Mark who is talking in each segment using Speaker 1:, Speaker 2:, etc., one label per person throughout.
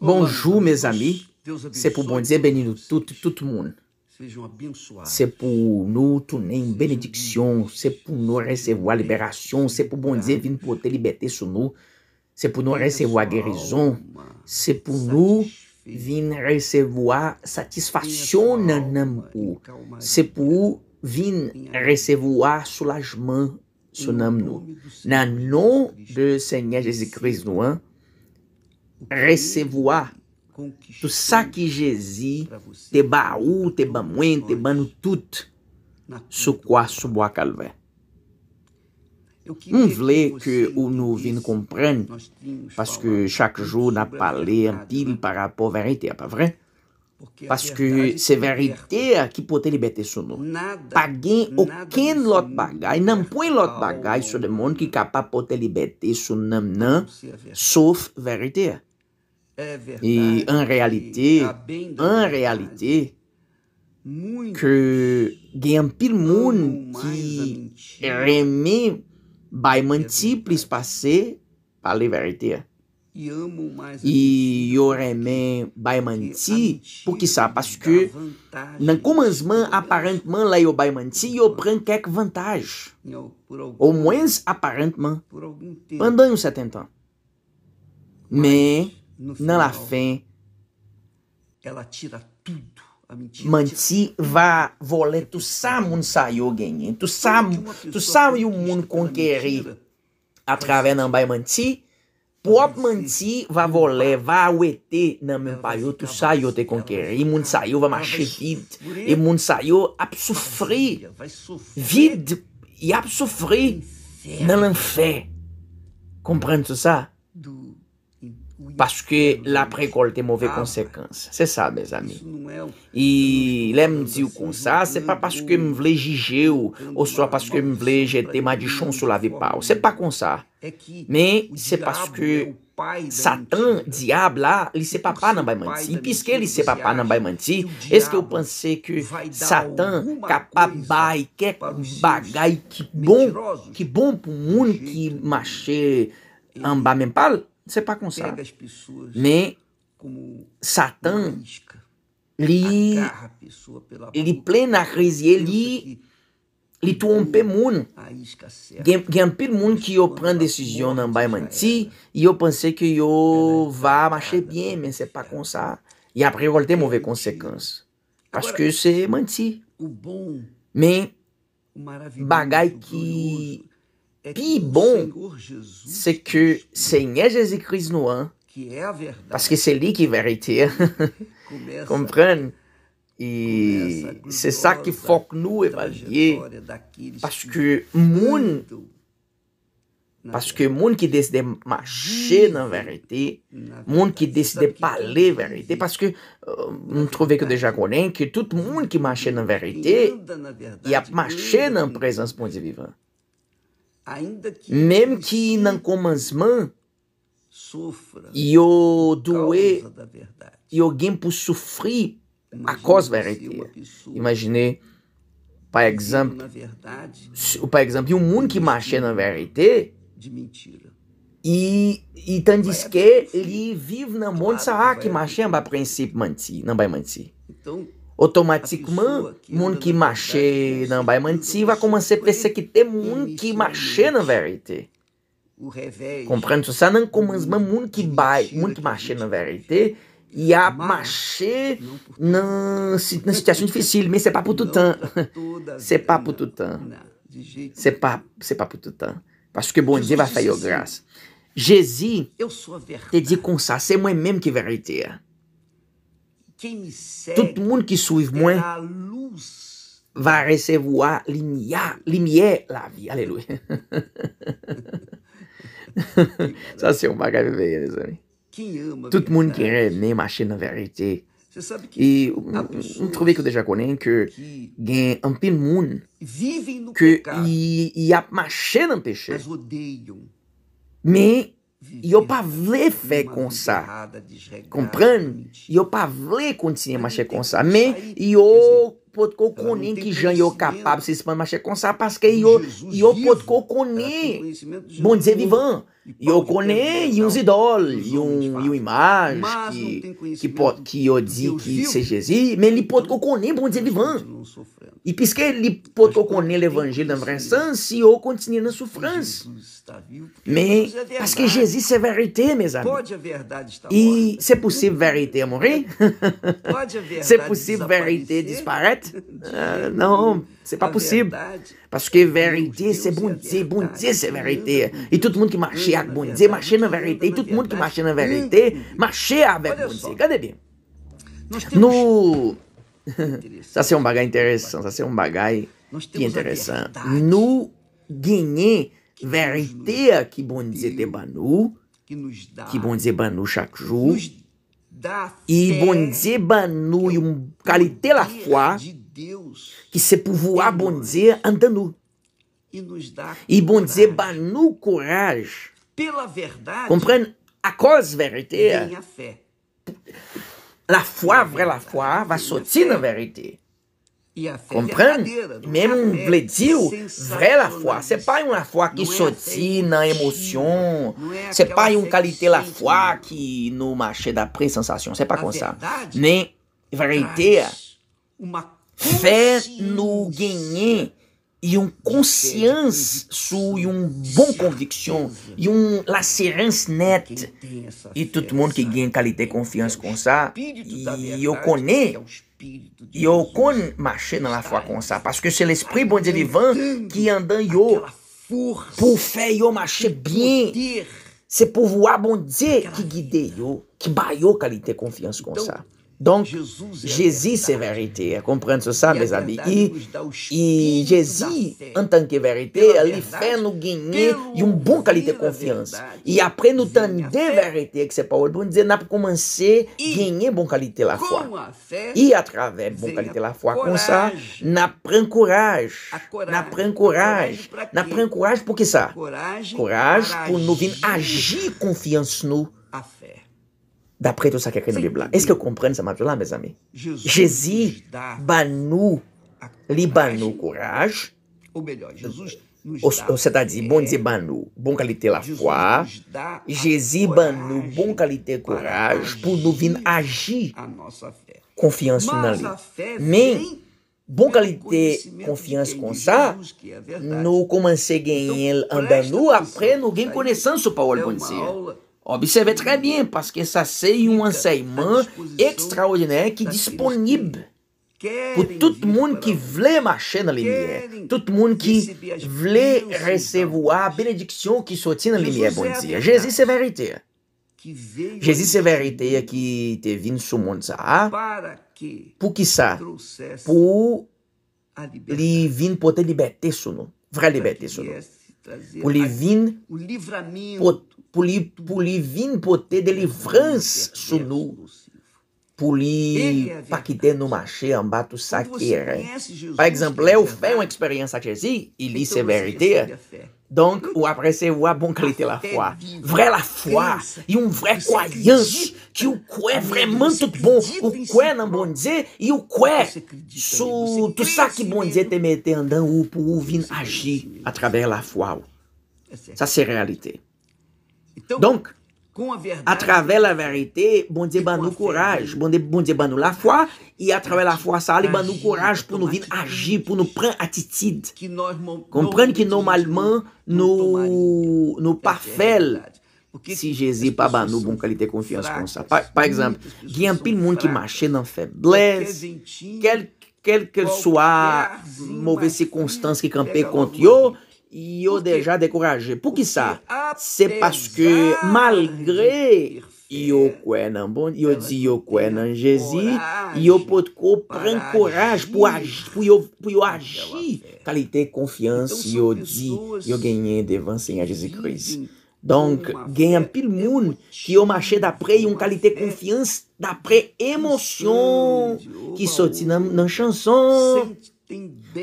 Speaker 1: Bonjour mes amis, c'est pour bon dieu bénir nous tout, tout monde. pour pour pour nous une bénédiction. C'est pour nous recevoir libération. C'est pour bon pour venir pour liberté sur nous nous pour nous recevoir guérison c'est pour nous venir recevoir satisfaction dans satisfasyon c'est pour pour venir recevoir soulagement sur nous. dans de Seigneur Jésus Christ nous. Hein. resevwa tout sa ki je zi te ba ou, te ba mwen, te ban nou tout sou kwa sou bwa kalve. Mwen vle ke ou nou vin komprende paske chak jou na pale anpil para po verite, pa vre? Paske se verite ki pote libetesou nou. Pagen oken lot bagay, nanpwen lot bagay sou de moun ki kapa pote libetesou nanm nan souf veritea. E, e an realite, an realite, ke gen pil moun ki reme bayman ti plis pase pali verite.
Speaker 2: E
Speaker 1: yo reme bayman ti pou ki sa, paske nan komanzman aparentman la yo bayman ti yo pren kek vantaj. Ou mwens aparentman pandan yon 70 an. Men... nan la fen, ela tira tout, manti va vole, tout sa moun sayo genye, tout sa yon moun kon kere, atrave nan bay manti, pop manti va vole, va ouete nan men payo, tout sa yon te kon kere, yon moun sayo va mache vid, yon moun sayo ap soufri, vid, yon moun sayo ap soufri, nan len fe, komprende sou sa, Paske la prekol te mouve konsekans. Se sa, bez ami. E lem di ou kon sa, se pa paske m vle jige ou, ou so paske m vle jete ma di chon sou la vi pa ou. Se pa kon sa. Men se paske satan, diab la, li se pa pa nan bay manti. Piske li se pa pa nan bay manti, eske ou panse ke satan ka pa bay kek bagay ki bon, ki bon pou moun ki mache an ba men pal? Se pa kon sa. Men, satan li plen a rizye, li tou anpe moun. Gen anpe moun ki yo pren desisyon nan bay man ti, yo pense ki yo va mache bien, men se pa kon sa. Ya priyolte mouve konsekans.
Speaker 2: Paske se
Speaker 1: man ti. Men, bagay ki... Puis bon, c'est que Seigneur Jésus-Christ nous hein, a, parce que c'est lui qui est vérité, hein. comprenez. Et c'est ça qu'il faut que nous évaluer, parce que monde, parce que monde qui décide de marcher dans la vérité, monde qui décide de parler la vérité, parce que euh, nous trouvait trouvons que déjà connaît que tout le monde qui marche dans la vérité, il a marché dans la présence de vivant.
Speaker 2: ainda que
Speaker 1: mesmo que não comas mãe,
Speaker 2: sofra
Speaker 1: o doer e alguém por sofrer a causa verdadeira. Imaginei, por exemplo, por exemplo, um mundo que marcha na verdade de mentira. E, e então diz que ele vive na monte claro, que marcha vai princípio mentir, não vai mentir. Então automaticamente mun ki mache não vai mantiver vai começar a perceber que tem mundo que mache na verdade compreende você não começa mas mun ki vai mun ki mache na verdade e a mache na situação difícil mas é papo tutã é papo tutã né? é papo é papo tutã acho que bom dia vai fazer graça Jesus
Speaker 2: eu sou a verdade te
Speaker 1: digo com você é mesmo que verdade
Speaker 2: Tout
Speaker 1: moun ki souv mwen va resev wwa li miye la vi. Aleluye. Sa se yon bagay vi veye. Tout moun ki rene machin nan verite. E m trove ki yo deja konen ki gen anpin moun
Speaker 2: ki
Speaker 1: yap machin nan peche. Me... Yo pa vle fe konsa Kompran? Yo pa vle kontisne mache konsa Men yo potko konen ki jan yo kapab se sepan mache konsa Paske yo potko konen Bon dizen vivan e o e uns e um, e um imagem que, que, pode, que odi, que sejezi, assim, mas ele pode coconé, bom dizer, vão. E pisque, ele pode coconé o evangelho da fransance e o continue na sofrência. Mas, parce que Jesus é verdade, é meus amigos.
Speaker 2: Pode a verdade estar E
Speaker 1: se é possível verité morrer? Pode a verdade Se é, ah, é possível verdade disparate? Não, se é possível. Parce que vérité, c'est bon Dieu, bon Dieu, c'est vérité. Et tout le monde qui marchait avec bon Dieu, marchait dans la vérité, tout le monde qui marche dans la vérité, hum. marche avec bon Dieu. Regardez bien. Nous... ça c'est um bagay interessant, ça c'est um bagay que interessant. Nous ganhamos vérité que bon Dieu te ban nous, que bon Dieu ban nous chaque jour. E bon Dieu ban nous une qualité la foi Deus qui se povoar bon Dieu, en nous. Et, dá e bon Dieu bat nous
Speaker 2: Pela verdade,
Speaker 1: Comprenne, à cause vérité. A fé. La foi, vraie la foi, va sortir la vérité. Comprendre? Mesmo um diu, vre la foi. você pa uma la foi ki soti nan emosyon, se pa yon kalite la foi ki nou mache dapre sensasyon, se pa kon sa. Nen, verite, Fè nou genye yon konsyans sou yon bon konviksyon, yon lacerans net. Yon tout moun ki gen kalite konfians kon sa, yon kone, yon kon mache nan la fwa kon sa. Paske se l'esprit bondi livan ki yon dan yon pou fè yon mache bien. Se pou voua bondi ki gide yon, ki ba yon kalite konfians kon sa. Donc, é Jésus, c'est vérité. Comprendre ça, mes amis. E, Jésus, en tant que vérité, ele fez nous gagner une bonne qualité de confiance. E après, nous tendons vérité, que c'est Paul pour nous dire, nous commencer à gagner bonne qualité la foi. E à travers bonne qualité la foi, comme ça, nous prenons courage. Nous prenons courage. Nous prenons courage pour que ça?
Speaker 2: Courage pour nous venir
Speaker 1: agir confiance nous. A fé. Dapre to sa keke nan Biblia. Eske yo kompren sa map yo la, me zami? Jezi ban nou, li ban nou kouraj.
Speaker 2: Ou belon, jezi
Speaker 1: ban nou, bon kalite la fwa. Jezi ban nou, bon kalite kouraj, pou nou vin agi konfians nan li. Men, bon kalite konfians kon sa, nou komanse gen el an dan nou, apre nou gen konesans ou pa ou al kondise. Observe trebyen, paske sa se yon anseiman ekstraodinè ki disponib pou tout moun ki vle mache nan li miè. Tout moun ki vle resevo a benediksyon ki soti nan li miè bonzi. Je zi se verite ya ki te vin sou moun sa a
Speaker 2: pou
Speaker 1: ki sa pou li vin pou te libetè sou nou, vre libetè sou nou.
Speaker 2: trazer o livramento.
Speaker 1: poli, polivin poter de livrance sunu. pou li eh, eh, eh, pa ki bon bon, bon te nou mache amba tou sa ki re. Pa ekzamp, le ou fe yon eksperyans a kezi, ili se verite, donk ou apre se ou a bon kalite la fwa.
Speaker 2: Vre la fwa,
Speaker 1: yon vre kwayans, ki ou kwe vreman tout bon, ou kwe nan bon ze, yon kwe sou tou sa ki bon ze te mete andan ou pou ou vin aji, a trabe la fwa ou. Sa se realite. Donk, à travers la vérité, bon Dieu ban nous courage, bon Dieu, bon Dieu ban nous la foi, et à travers la foi ça, il ban nous courage pour nous agir, pour nous prendre attitude. Comprendre que normalement, nous, nous pas fait si Jésus pas ban nous bon qualité confiance comme ça. Par, par exemple, il y a un pile monde qui marchait dans faiblesse, quelle, que soit mauvaise circonstance qui campait contre yo, Yo deja dekoraje pou ki sa? Ah, Se paske malgre yo kwen nan bon, yo di yo kwen nan jezi, yo potko pren koraj pou yo aji. Kalite konfians yo di yo genye devan senye a jezi kriz. Donk genye an pil moun ki yo mache dapre yon kalite konfians dapre emosyon ki soti nan chanson.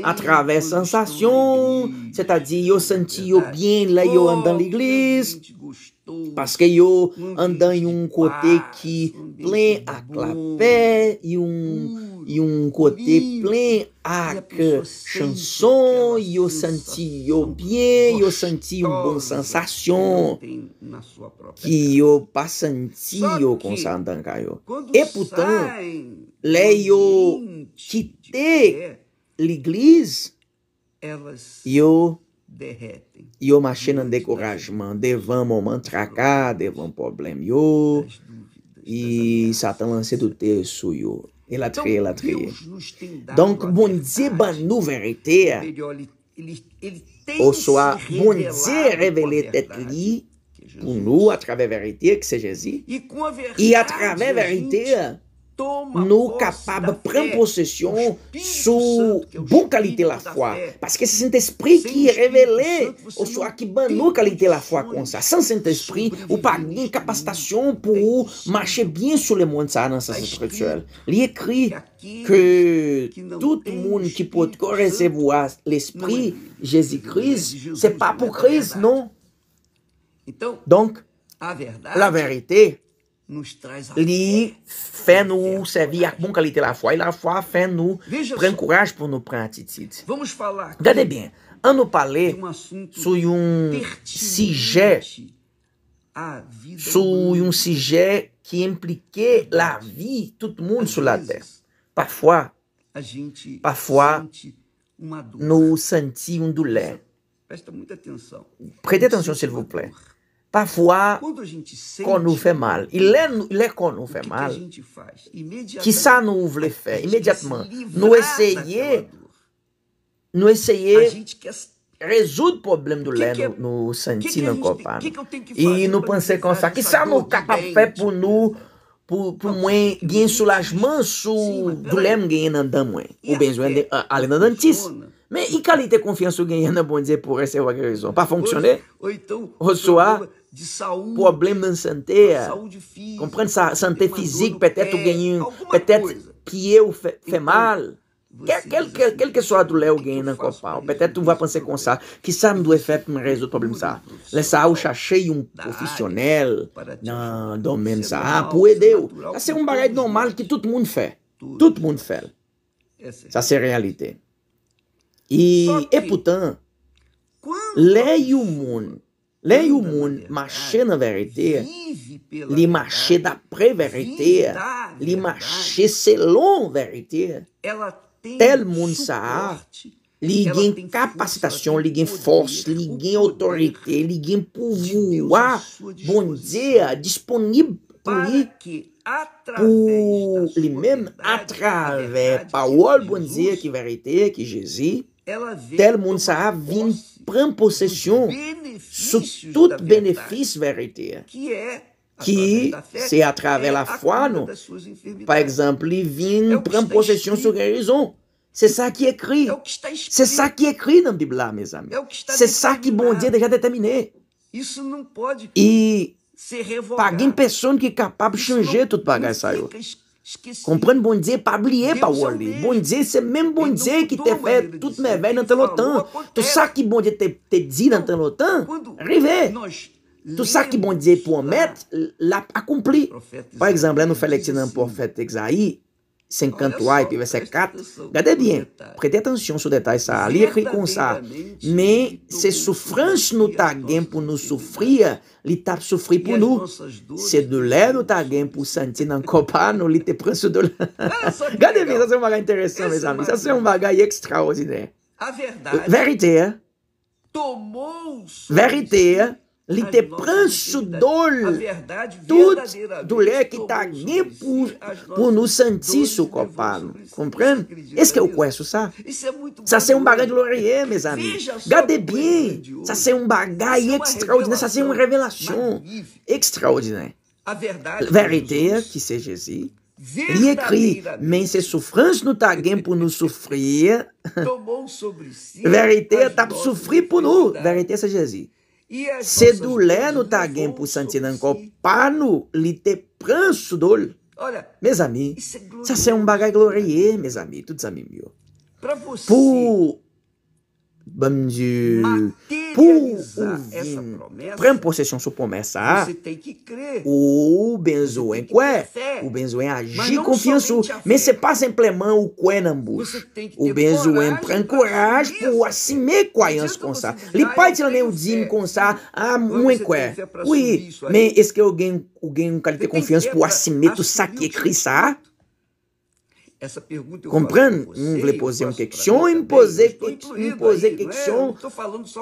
Speaker 1: através travers sensation, c'est-à-dire tá yo senti eu bem lá eu andando na igreja, porque eu andando em um côté que plein à la paix, um um côté plein ak chanson, eu senti eu bem, eu senti une bonne sensação que eu passei eu yo com sa andan E pourtant, le yo quitté L'iglis yo machen an dekorajman devan moman traka, devan problem yo. E satan lanse do te sou yo. E la triye, la triye. Donk moun ze ban nou verite ya.
Speaker 2: Oso a moun ze
Speaker 1: revele tet li pou nou a trave verite ya ki se jezi. E a trave verite ya. nous capables de prendre possession sous bonne qualité la foi. Parce que c'est Saint-Esprit qui est révélé, ou soit qui bonne qualité la foi comme ça. Sans Saint-Esprit, ou pas une pour marcher bien sur le monde, ça, dans sens spirituel. Il écrit que tout le monde qui peut recevoir l'Esprit, Jésus-Christ, c'est pas pour Christ, non? Donc, la vérité, li fé no servir bom li lá foi, lá foi fé no pren coragem para no prendre
Speaker 2: Vamos falar. Regardez bem
Speaker 1: Ano um sou um sujet sou um sujet que impliquait la vie tout le monde sur la terre. Parfois, parfois nous sentimos une douleur. Prêtez atenção, s'il vous plaît. pa fwa
Speaker 2: kon nou fè
Speaker 1: mal. Ilè kon nou fè mal, ki sa nou vle fè, imediatman, nou eseye, nou eseye, rezoud problem do lè nou senti nan kopan. I nou panse kon sa, ki sa nou kapap fè pou nou, pou mwen gwen sou lajman sou do lèm genye nan dam mwen. Ou benjwen alè nan dan tis. Men, i kalite konfian sou genye nan bonze pou resewa genye zon. Pa fonksyonè,
Speaker 2: ou
Speaker 1: soa, de saúde, problema na santé, saúde física, compreende sa santé physique, peut-être ganhou, peut-être que eu fais então, mal. Quel que soit douleur ou alguém na copa, peut-être tu vas penser com ça, que ça me doit faire me résoudre problème ça. Laissez ou chercher um profissional dans domaine ça pour aider. Ça c'est um bagage normal que todo mundo faz. Todo mundo faz. Ça c'est réalité. E, e portanto, leia o mundo Len yon moun mache nan verite, li mache dapre verite, li mache selon verite, tel moun sa a, li gen kapasitasyon, li gen fos, li gen otorite, li gen pouvou a bondze disponib pou li men atrave pa ou al bondze ki verite ki jezi, tel monde a vint prend possession sous tout bénéfice vérité é, qui c'est à travers é la foi nous par exemple il vint é prend possession sur guérison c'est ça qui est écrit c'est ça qui est écrit dans la Bible là mes amis c'est ça qui bon Dieu déjà déterminé et pas une personne que é capaz de changer toute bagaille ça kompren bondje pa bliye pa wali. Bondje se men bondje ki te fè tout mè vey nan ten lotan. Tou sa ki bondje te di nan ten lotan, rive. Tou sa ki bondje pou omèt, la akompli. Par ekzambè nou fè lèkse nan profet Ezei, sem canto aipe, vai ser cato. Gade bien. Prete atenção sobre detalhes, sa alegre com sa. Me se sofrance no taguem por nos sofria, li tap sofri por nu. Se do lé no taguem por sentir não copano, li te prenso do lé. Gade bien, isso é um baga interessante, meus amigos. Isso é um baga extraordinário.
Speaker 2: A verdade.
Speaker 1: Verité.
Speaker 2: Tomou-se
Speaker 1: lhe ter pranço dor, tudo do lé que está nem por, por no santiço, copano. compreende? Esse que eu é conheço, sabe? Isso é muito bom. Isso é um bagaço de glória, meus amigos. HDB, isso é um bagaio extraordinário, isso é uma revelação extraordinária.
Speaker 2: A verdade, verdade
Speaker 1: Jesus. que seja Jesus. Ele escreve, mas se sofrance não está alguém por nos sofrer,
Speaker 2: si verdade está
Speaker 1: por sofrer por nós, verdade seja Jesus. Assim. Se do lè nou ta gen pou santi nan ko panou Li te pransou do lè Me zami Sa se yon bagay gloriye Me zami, tout zami myo Po Bande Mati realizar essa promessa, preposição sua promessa, você tem que crer. O benzoen, em que, o benzoen, em agir confianço, mas se passa em plemão o que nambus. O benzoen em pren coragem pour assumer croyance comme ça. Li pas dire nem o dim consa, ça, a moins que. Oui, mais est-ce que alguém alguém qualité confiança pour assumer tudo tu saque écrit
Speaker 2: Comprendre?
Speaker 1: Nous voulons poser une question, une poser, uma questão, question,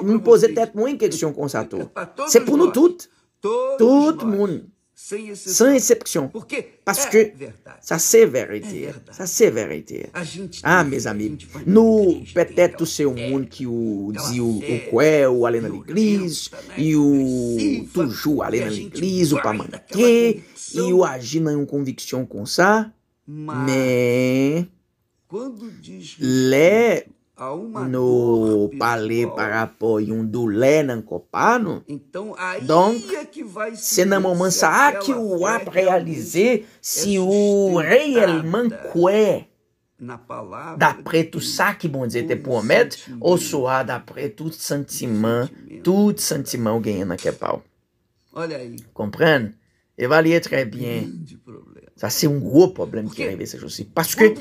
Speaker 1: une poser tellement une question comme ça tout. C'est pour nous toutes, tout le monde, sans exception. essa que ça c'est vérité, é ça c'est vérité. Ah, meus amigos no peut-être c'est un monde qui nous dit ou quoi, ou aller dans l'église, ou toujours aller dans l'église, ou pas manquer, ou agir dans une conviction comme ça. Mas me
Speaker 2: quando diz
Speaker 1: le no palé para apoio um do lenan copano então aí donc, é que vai se na momança ça que o a realizar se é o rei quoi é.
Speaker 2: d'après
Speaker 1: da preto saque bom dizer te é, metro ou soa d'après tout sentiment tout sentiment ganha na que pau olha aí compreende? et valia très bien problema Sa se un gwo problem ki rebe se josi. Paske,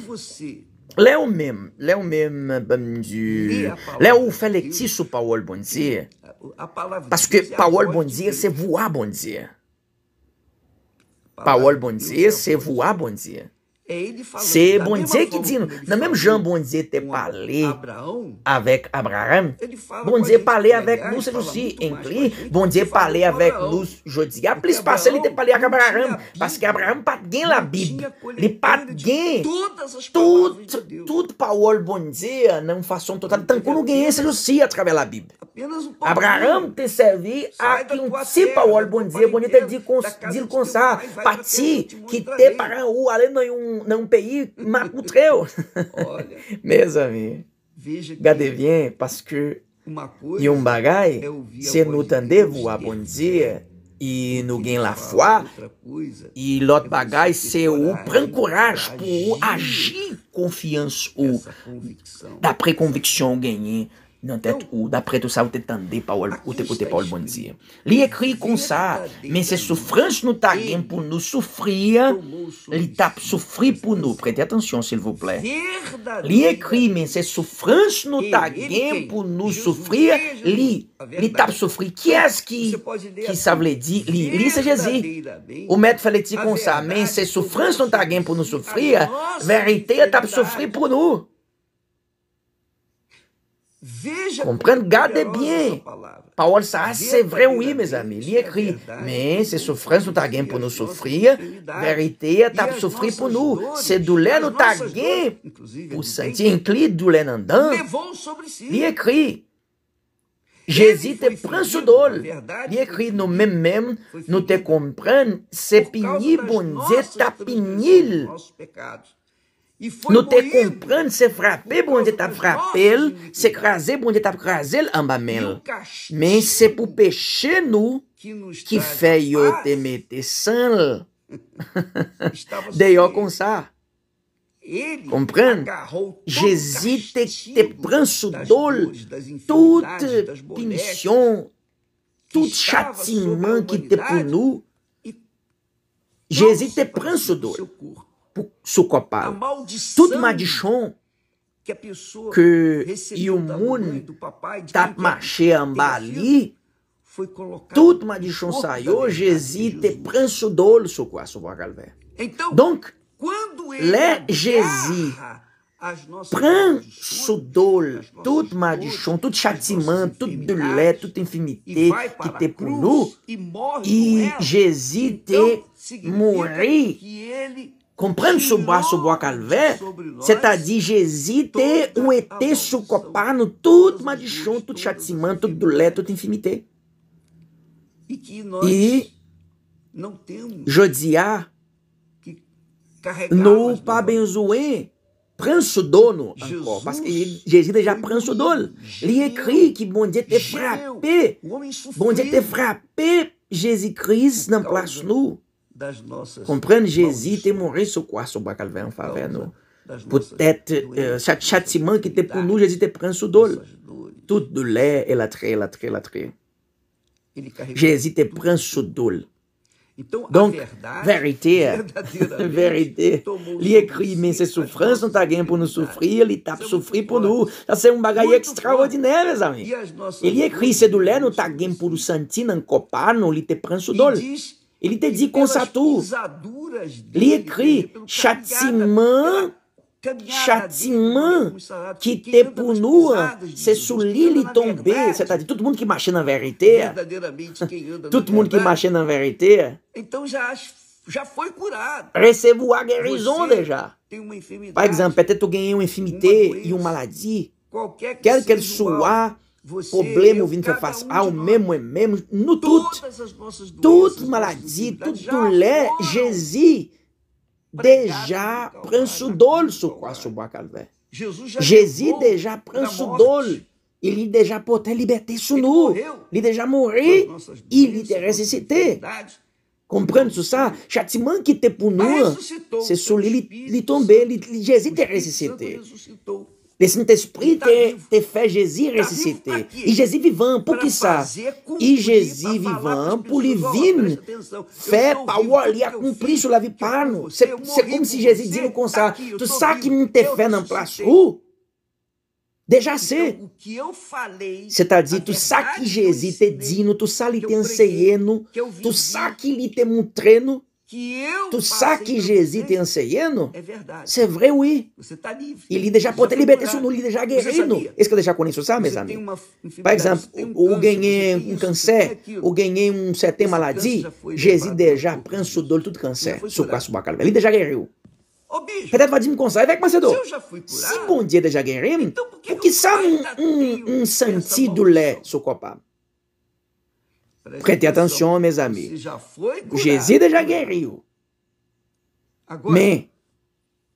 Speaker 1: le ou men, le ou men, le ou fele ti sou pa wol bonzi,
Speaker 2: paske pa wol
Speaker 1: bonzi se vou a bonzi. Pa wol bonzi se vou a bonzi.
Speaker 2: É ele falando. Se bom dizer que dizendo,
Speaker 1: na mesmo Jean bom dizer te palê.
Speaker 2: Abraão.
Speaker 1: Avec Abraham. Ele fala bom dizer palé avec nous Lucy em clé. Bom dizer palé avec nous jodi. A plus passé ele te palê avec Abraham, parce que Abraham patguem la Bible. Ele patguem. Todas as coisas. tudo, tudo olho bom dizer, não façam total tranquilo ninguém esse Lucy através da Bíblia.
Speaker 2: Abraham
Speaker 1: te servi a que um si olho bom dizer, bonita de dir consar, ti, que te para o além um num pays maputreu.
Speaker 2: Olha. Mes
Speaker 1: amigos. Veja que. parce que. Uma coisa. E um bagai. Se no tandevo, a bom dia. E no Guin é foi. E lot é bagai, se o pran coragem é agir confiança ou pré-convicção ganhe nan tèt oh. ou, d'après tout ça, vous te tende ou te kote Paul ah, Bondier. Li ekri kon sa, men se nou ta gen pour nous. soufri, oh, li tap soufri pou nou, s'il vous plaît. Li écrit « men se souffrances nou ta gen pour nous souffrir. »« li, li tap soufri. Ki as ki, ki sa vle di, li, li se jezi. Ou met fele ti kon sa, men se nous ta gen pour nous comprends gardez bien. Paul, ça, c'est vrai, oui, mes amis. Il écrit, mais ces souffrances nous quelqu'un pour nous souffrir. Vérité, e as souffrir pour nous. C'est Ces douleurs nous quelqu'un pour sentir inclus douleur andant. Il écrit, Jésus te prend sous dol. Il écrit nous mêmes même, nous te comprenons. C'est pénible, bon Dieu, ta pénible. Nou te kompren se frape bon te tap frape l, se kraze bon ah! te tap kraze l amba mel. Men se pou peche nou ki feyo te mette san l. Deyo kon sa. Kompren? Je zite te pren sou dol tout pinsyon, tout chati man ki te pou nou. Je zite te pren sou dol. sucopado. Tudo madichon que, que Yumuni Tapmaché tá Ambali, tudo madichon saiu, Jesus te pranço d'olho sucoá sucoá calvé. Então, Donc,
Speaker 2: quando ele le Jésus
Speaker 1: pranço d'olho, tudo madichon, tudo châtiment, tudo dulé, tudo infinité que te punu, e Jesus te então, morri comprendre ce bois, calvaire, c'est-à-dire tá Jésus ter um ET sucopano, tudo mais de chão, tudo chaticimã, tudo dolé, tudo infimité.
Speaker 2: E que nós não temos
Speaker 1: Jodiá, no Pabenzouen, pranço dono encore, parce que Jésus déjà pranço dono. Il écrit que bon Dieu t'est frappé, bon Dieu t'est frappé, Jésus-Christ n'en place nous. Jésus était mort sur sur bas Calvaire en faveur nous. Peut-être chaque châtiment qui était pour nous, Jésus te pris sous dol. Toute douleur, il a trait, la a trait, trait. Jésus était prend sous dol.
Speaker 2: Donc, vérité, vérité, Il
Speaker 1: écrit, mais ses souffrances sont à pour nous souffrir, il tape souffrir pour nous. Ça, c'est un bagage extraordinaire, mes amis. Il écrit, ses douleurs, nous t'a pour nous sentir, nous Copan nous les te prend sous e dol. te était com qu'on s'attoue. L'écrit, châtiment châtiment que te punua, se c'est sur l'île il tombé. C'est-à-dire, tout le monde qui marchait dans la vérité. tout le vérité.
Speaker 2: Então já, já foi curado. Recebeu
Speaker 1: a guérison Você déjà. Par exemple, peut tu ganhei uma enfermidade e uma maladie. Qualquer que, ele quer você, problema eu, vindo que faz, um ao ah, mesmo é mesmo, no tudo, tudo maladie, tudo douleur, Jesus já prend sous com a sua sur bois calvaire. Jesus déjà prend sous Ele déjà porta libertar sur nu Ele déjà morrer e ele te ressuscité. isso sur ça, châtiment que te pour nous, c'est sur lui, tombe tombé, Jesus te ressuscité. Laissez-nous t'esprit te, fait Jésus ressusciter. E Jésus vivant, pour que ça? E Jésus vivant, pour lui vir, fait para ali cumprir sur la vie par nous. C'est comme si Jésus comme ça, tu sabe que não te fait dans place où? Déjà c'est. C'est-à-dire, tu sais que Jésus te dit, tu sais qu'il te enseigne, tu sais qu'il te montre, Tu saque Jesus tem anseiano? É
Speaker 2: verdade. Você
Speaker 1: vê o i.
Speaker 2: Você tá livre. E
Speaker 1: líder já pode libertar isso no líder já guerreiro. Esse que eu deixar com isso, sabe, meus amigos? Por exemplo, ou ganhei um câncer, ou ganhei um certa maladie, Jesus já pranço dor tudo câncer. Sou quase uma calma. Líder já guerreiro. Ô, bicho, Peut-être me conseil avec moi, c'est Se eu já fui curado, se bom dia déjà guerreiro, então, por que sabe um, um sentido lé, sou copado? Prêtez atenção, meus amigos. Jesida já guerreou. Agora, Mais,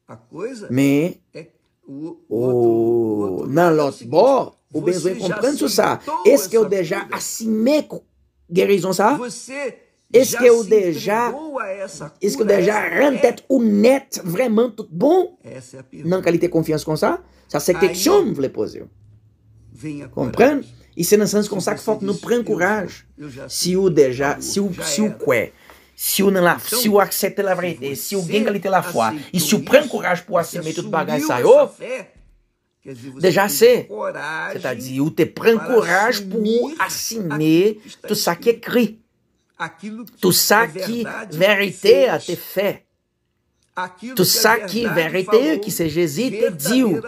Speaker 1: a coisa é o, o, o na lotbó, é o Benzoé comprando isso, sabe? Esse que eu deixar assimeco guerreizão, sabe? Você esse que eu deixar,
Speaker 2: esse que eu deixar rentet
Speaker 1: o net vraiment tudo bom? Essa é a pergunta. Não que ter confiança com ça? Ça c'est quelque chose, vle poser.
Speaker 2: Venha Comprendre?
Speaker 1: e se nós Senan Santos consegue foco no Prancourage. Se o Deja, se o, se o quê, se o Nanlaf, se o Axé Telavreté, se o Gengali Telafoa e se o Prancourage Poassé meter tudo bagagem saiu, Deja ser. Você tá dizendo, te Prancourage pour assumer tu ça é que écrit. Tu ça é que vérité a te fait.
Speaker 2: Tu ça que é vérité que seja existe, te diu.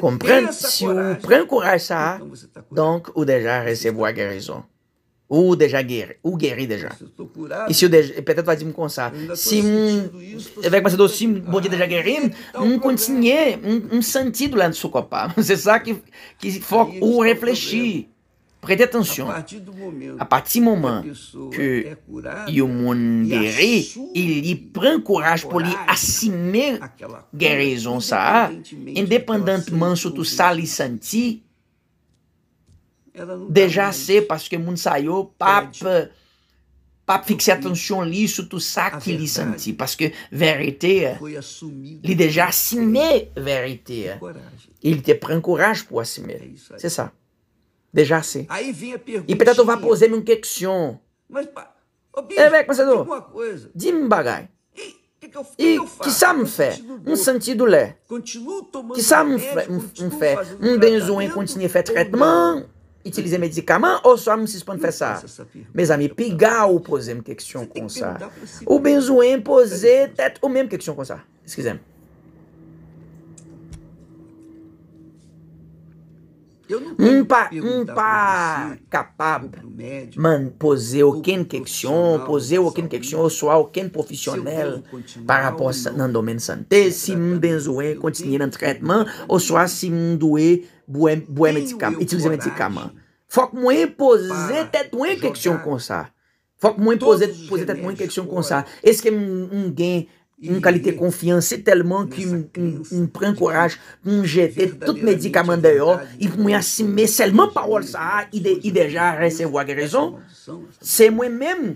Speaker 2: Comprendre si
Speaker 1: vous prenez courage ça, donc ou déjà recevoir la guérison. Ou déjà guéri, ou guéri déjà. E se eu peut-être vai me consar. Se um vai começar doce, um bom dia ah, já guéri, tá um continue, um, um sentido lá no seu corpo. Você sabe que que for ou é refletir. Prêtez attention. À partir du moment que le monde il y prend courage pour lui assumer guérison, ça, indépendamment de tout ça, il senti. Déjà, c'est parce que le monde saillot, pape, pas fixer attention sur tout ça qu'il sentit Parce que vérité, il déjà assumé vérité. Il te prend courage pour assumer. C'est ça. Deja se.
Speaker 2: I petato e va pose
Speaker 1: mwen keksyon.
Speaker 2: E vek, mwen se do.
Speaker 1: Di mwen bagay. I ki sa mwen fe? Mwen senti do lè. Ki sa mwen fe? Mwen benzoen kontine fe tretman, itilize medikaman, ou sa mwen sispan fe sa? Mez ami, piga ou pose mwen keksyon kon sa. Ou benzoen pose tete ou mwen keksyon kon sa. Eskizem. Un pa kapab, man, pose ou ken keksyon, pose ou ken keksyon, ou so a ou ken profisyonel para pos nan domen sante, si m den zoe kontinye nan tretman, ou so a si m doe itilize medikaman. Fok mwen pose tet mwen keksyon konsa. Fok mwen pose tet mwen keksyon konsa. Ese ke m gen... Mwen kalite konfyanse telman ki mwen pren koraj mwen jete tout medikaman deyo i mwen asime selman pawol sa a i deja resevo agrezon. Se mwen menm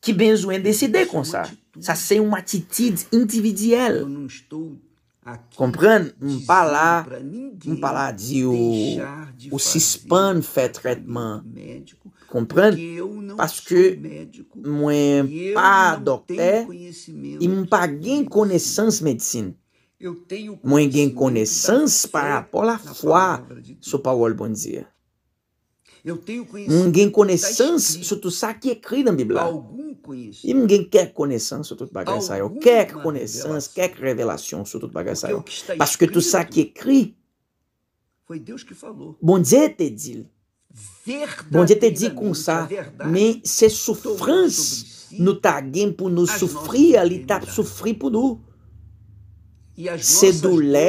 Speaker 1: ki benzoen deside kon sa. Sa se yon matitid individyel. Komprende, mwen pala di yo si span fè tretman mediko kompren, paske mwen pa dokter im pa gen konesans medisin. Mwen gen konesans para pa la fwa sou pa ou al bondi.
Speaker 2: Mwen gen konesans
Speaker 1: sou tout sa ki ekri nan Bibla. Im gen kek konesans sou tout bagay sa yo. Kek konesans, kek revelasyon sou tout bagay sa yo. Paske tout sa ki ekri bondi te dil. onde te dikunsa, men se soufrans nou ta gen pou nou soufri, ali ta sofrido pou nou. Se doule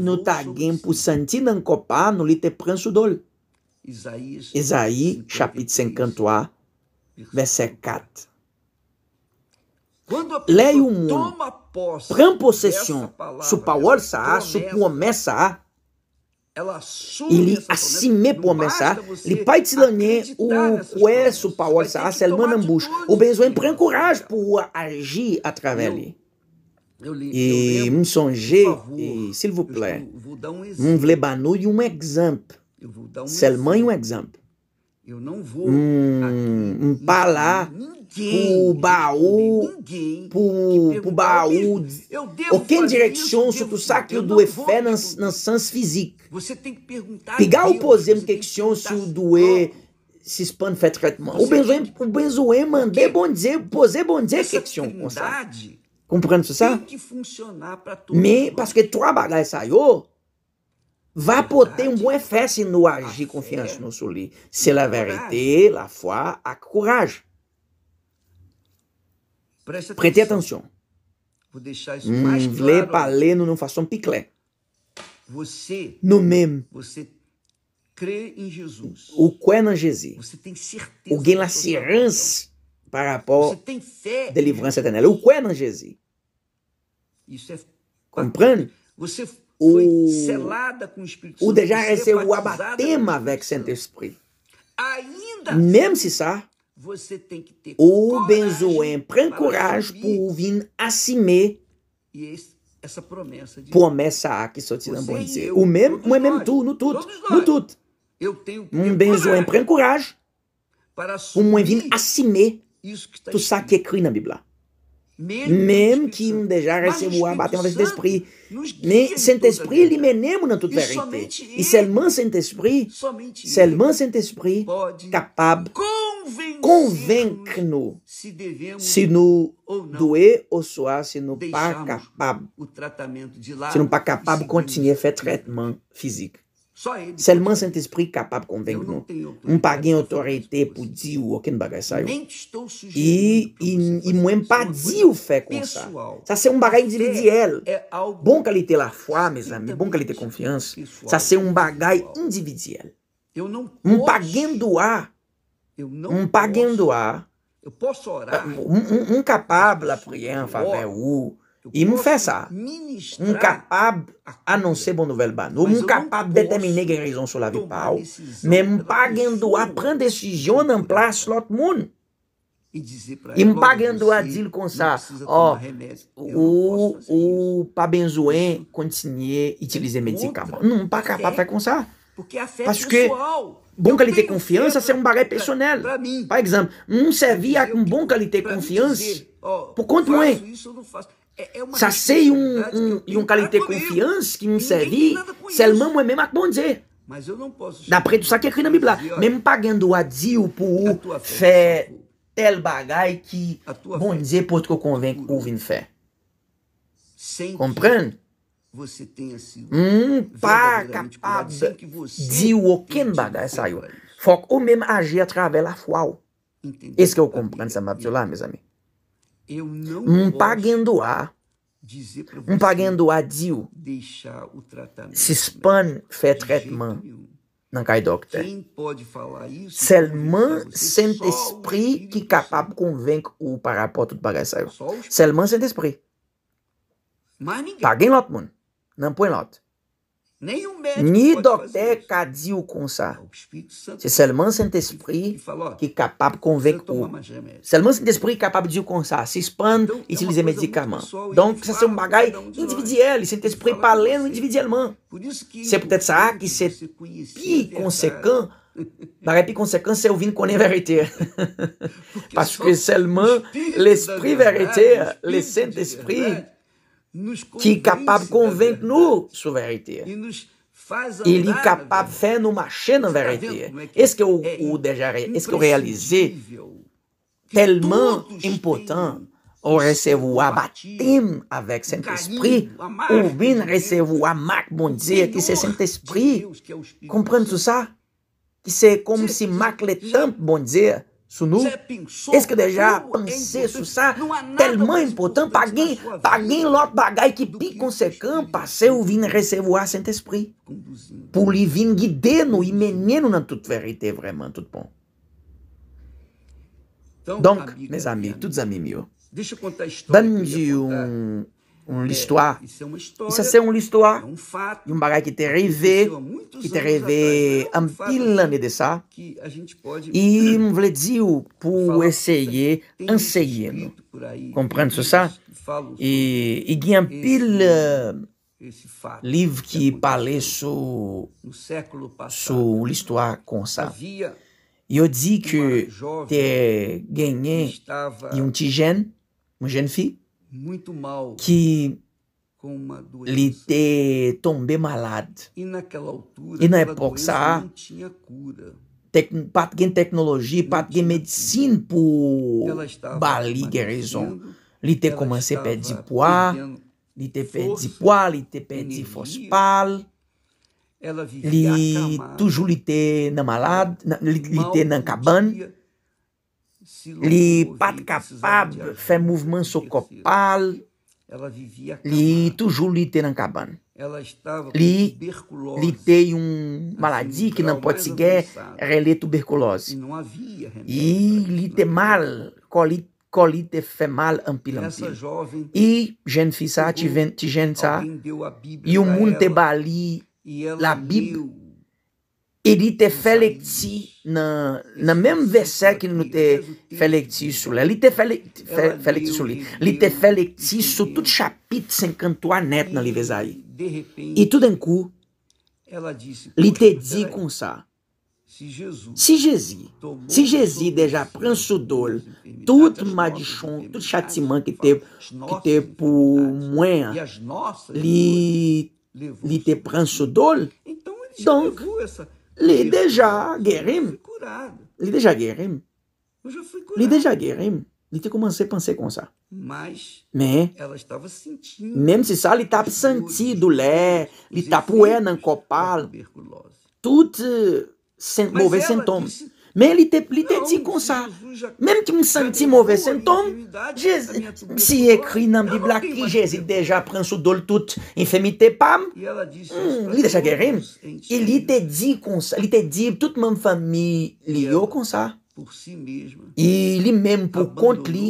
Speaker 1: nou ta gen pou santi nan kopa, nou li te pren sou dol. Esaïe, chapit 53, verset 4. Quando yon moun, pren posesyon sou pawol sa, sou E li asime pou a mensa, li pa iti danye ou kouè sou pa wòl sa, selman an bouch. Ou benzoen pre an kouraj pou a aji a travè li. E moun sonje, e silvou plè, moun vle banou yon um ekzamp, um selman yon ekzamp.
Speaker 2: Mou
Speaker 1: pala, ninguém, pro baú, ninguém pro, pro baú. O que direção se tu saque do efé na sans physique.
Speaker 2: Você tem que perguntar. Pegar o
Speaker 1: posemo que action se do e se expande fait traitement. O benzoé, o benzoé mandé bom dizer, posé bom dizer que action. Comprendre ça? Tem
Speaker 2: que funcionar para todos. Mais
Speaker 1: parce que trois bagages ça yo. va porter un bon effet si nous agissons confiance C'est la vérité, la foi, a courage atenção Prêtez attention.
Speaker 2: Hum, vle
Speaker 1: pale nou nou fason pi
Speaker 2: Você.
Speaker 1: Nou mem. Ou kwen nan Jezi. Ou gen la sirans par rapport delivranse etenel. Ou kwen nan Jezi. o déjà deja o a batema vek Saint
Speaker 2: ainda
Speaker 1: mesmo se sa,
Speaker 2: Ou ben
Speaker 1: zoen pren kouraj pou vin asime promesa aki soti nan pwensi. Bon ou men, mwen menm tou, nou tout, nou tout. Mwen ben zoen pren kouraj pou mwen vin asime tou sa ke kri nan Bibla. Menm ki m deja resemou a baten mwen sent espri. Men, sent espri li menemou nan tout verite. E selman sent espri, selman sent espri, kapab... konvenk nou
Speaker 2: se nou
Speaker 1: doè ou soa se nou pa kapab se nou pa kapab konti nye fet retman fizik selman sent espri kapab konvenk
Speaker 2: nou
Speaker 1: mpagyen otorite pou di ou oken bagay sayon i mwen pa di ou fe kon sa sa se un bagay individyel bon ka li te la fwa bon ka li te konfians sa se un bagay individyel mpagyen doa Un pa gen do a... Un kapab e um um la prien fave e oh, ou... I mou fè sa.
Speaker 2: Un
Speaker 1: kapab anonsè bon nouvel banou. Un kapab detemine gen rezon sou la vipal. Men un pa gen do a prende si jounan plas lot moun. I mou pa gen do a dil konsa... Ou pa ben zoen kontinye itilize medzi kavon. Un pa kapab fè konsa. Paske... Bom bun um confianță se Para mim, para Par exemplu, nu se bom que ele calitate confiança. Por quanto é? não é? é se sei um, e um ter confiança que me servir, se ele é mamo é mesmo a bom dizer.
Speaker 2: Mas eu não posso. Dá preto ça que écrit dans na Bíblia? Mesmo
Speaker 1: pagando o droit por pour faire tel bagay que bon dizer que te convaincre ou vin faire
Speaker 2: você tenha sido um
Speaker 1: pá, capada de o Kenbaga saiu. Foco ou mesmo agir através da fual. Esse que eu compreendo, lá meus amigos. Eu não um pagando a
Speaker 2: dizer para você um pagando a Dio deixar o tratamento. Se
Speaker 1: span fait traitement. Não cai doctor. Quem
Speaker 2: pode falar isso?
Speaker 1: Selman é sent esprit que capable convence o paraporto do bagulho saiu. Selman é sent esprit. Mas ninguém. Paguem lot mundo. N-am Nenhum médico Ni docteur qu'a dit ou comme ça. C'est seulement Saint-Esprit qui est capable de convaincre. Seulement Saint-Esprit est capable de dire comme ça. Se expande então, é e utiliser médicaments. Donc, é ça c'est un bagage individuel. Saint-Esprit parle individuellement. C'est peut-être ça qui c'est plus conséquent. Bagay pi konsekans se ou vin konen verite. Paske selman l'esprit verite, le Saint-Esprit que é capaz convence nous sur vérité.
Speaker 2: Ele é capaz
Speaker 1: fé faire nous marcher dans vérité. Esse que eu, o déjà, esse que eu réalisé, tellement important, ou recevoir baptême avec Saint-Esprit, ou bien recevoir marque, bon Dieu, qui c'est Saint-Esprit. Comprendre tout ça? Que c'est comme si marque le temple, bon Dieu. Sunu,
Speaker 2: esquedejar,
Speaker 1: pancê, sussá, telmã, portanto, paguem, paguem lot bagay que pi consecam, passeu vim recevoir Saint-Esprit. Por lhe vim guideno e menino na toute vérité, vraiment, tudo bom. Então, Donc, meus amigos, todos amigos,
Speaker 2: deixa eu contar a história. Dando
Speaker 1: um, ou euh, l'histoire. I sa se ou l'histoire, yon bagay ki te rive, ki te rive an pil ane de sa, yon vle di ou pou eseye, enseye. Komprende se sa? Yon ki an pil liv ki pale sou
Speaker 2: sou
Speaker 1: l'histoire kon sa. Yo di ki te genye yon ti jen, yon jen fi, Ki li te tombe malade. E nan epok sa, pat gen teknoloji, pat gen medisin pou bali gerezon. Li te komanse pe di poa, li te pe di poa, li te pe di fospal. Li toujou li te nan malade, li te nan kaban. Um
Speaker 2: li pat
Speaker 1: kapab fè mouvman sokopal, li toujou li te nan kaban. Li, li te um maladi ki nan pot sige rele tuberkulose. I li te mal, koli, koli te fe mal anpil anpil. E jen fisa, ti e sa, yon moun te bali la bib E li te felekti nan menm vesey ki nou te felekti sou la. Li te felekti sou li. Li te felekti sou tout chapit 53 net nan li vesey.
Speaker 2: E
Speaker 1: tout an kou, li te di kon sa. Si Jezi, si Jezi deja pren sou dole, tout madjichon, tout chatiman ki te pou mwen, li te pren sou dole,
Speaker 2: donk, Lidejar
Speaker 1: Gerim. Lidejar Gerim.
Speaker 2: Eu já fui curado. Lidejar
Speaker 1: Gerim. Lite comecei pensei com isso.
Speaker 2: Mas Me. ela estava sentindo. Mesmo
Speaker 1: se sabe, ele tá estava sentindo lé, ele estava tá poé na copal. Tudo sem mover sintomas. Men li te di non, kon sa. Mem ki m senti mouve senton, si ekri nan bi blak ki jezi deja pren sou dol tout infemite pam, hmm, li de sa gerim. Li te di kon sa. Li te di tout men fami li yo kon sa. Li men pou kont li,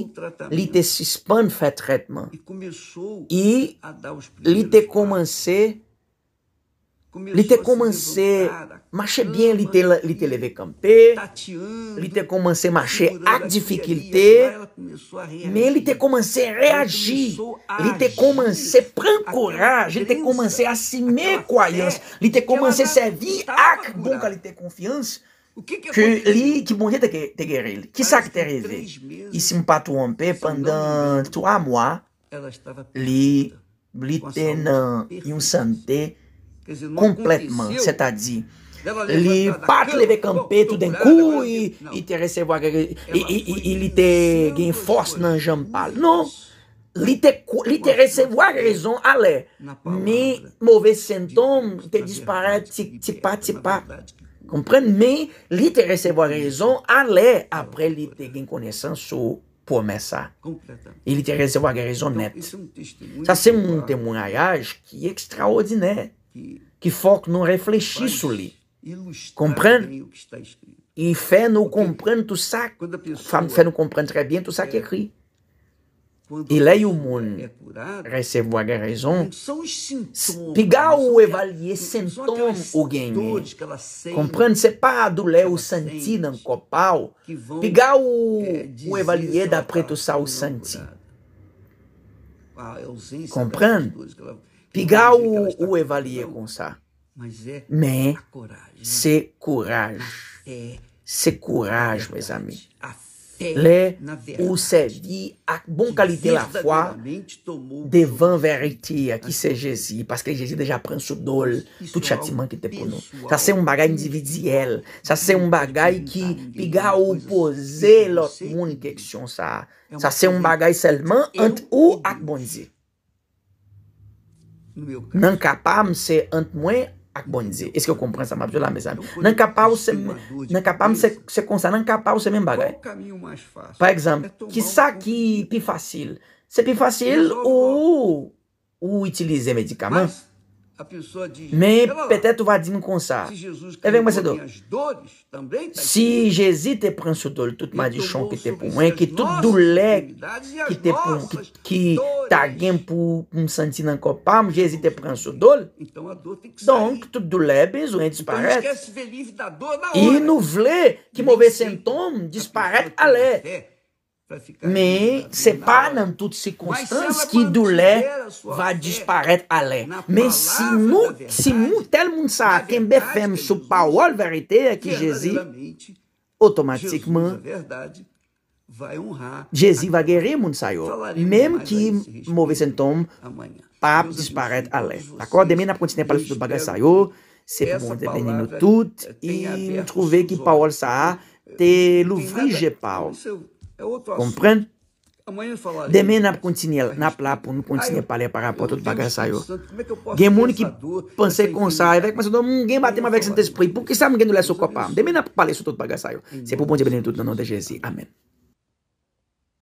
Speaker 1: li te suspan fè tretman. Li te komanse, li te komanse, Mache byen li te leve kampe, li te komanse mache ak difikilte, men li te komanse reagi, li te komanse pren koraj, li te komanse asime kwayans, li te komanse servi ak bon ka li te konfians, ki li ki bonje te gere li. Ki sa ki te reve? Isi mpa tou anpe, pandan 3 mwa, li te nan yon sante kompletman, se ta di... Li pat leve kampe tout den kou I te resevo agrezon I li te gen fos nan jambal Non Li te resevo agrezon ale Men, mouve sentom Te disparat tipa tipa Komprende? Men, li te resevo agrezon ale Apre li te gen konesan sou Poume sa Li te resevo agrezon net Sa se moun temounayaj Ki ekstraodine Ki fok nou reflechi sou li Comprendre E fé no comprando, tu sabe. Femme fé no comprando très bien, tu é qui e Il o mundo Recevoir a razão Pegar o avaliar é, sintomas o ganhar. Compreende? separado pá do léu no copal. Pegar o o avaliar da preto sa o senti. Compreende? Pegar o o avaliar com sa men se kouraj. Se kouraj, mwen zami.
Speaker 2: Le ou
Speaker 1: se di ak bon kalite la fwa devan veriti aki se jezi, paske jezi deja pransou dol, tout chati man ki te ponon. Sa se un bagay individiyel. Sa se un bagay ki piga opoze lot moun keksyon sa. Sa se un bagay selman ant ou ak bonzi. Nan kapam se ant mwen Akbonize, eske yo kompran sa mabjou la me zan? Nan kapaw se, nan kapaw se konsan, nan kapaw se men bagay.
Speaker 2: Par egzamp, ki
Speaker 1: sa ki pi fasil? Se pi fasil ou, ou itilize medikaman?
Speaker 2: a pessoa diz: Me peteto
Speaker 1: vadim consar. Ele vai Se Jesus tá te prend sur dor, mais de chão que te pour que tudo lé, que te pour que tá alguém por um sentir dans corps Jesus te então, prend então sur dor. Donc tout douleur besoin disparaître. E no voulons que mauvais symptômes a lé. É. men se pa nan tout sikonstans ki do le va disparet ale men si nou tel moun sa kem befem sou pa ou al verite a ki jezi otomatikman jezi va gere moun sayo menm ki mou ve sentom pa disparet ale akode men ap kontine pali tout bagay sayo se pou moun depenino tout e trove ki pa ou al sa te lou vrije pa ou Kompren? Deme nap kontinye nap la pou nou kontinye pale parapot tout baga sa yo. Gen mouni ki panse konsay vek manse do moun gen bate ma vek sante spri pou ki sa moun gen nou la sou kopam. Deme nap pale sou tout baga sa yo. Se pou bon di benen tout nanon de Jezi.
Speaker 2: Amen.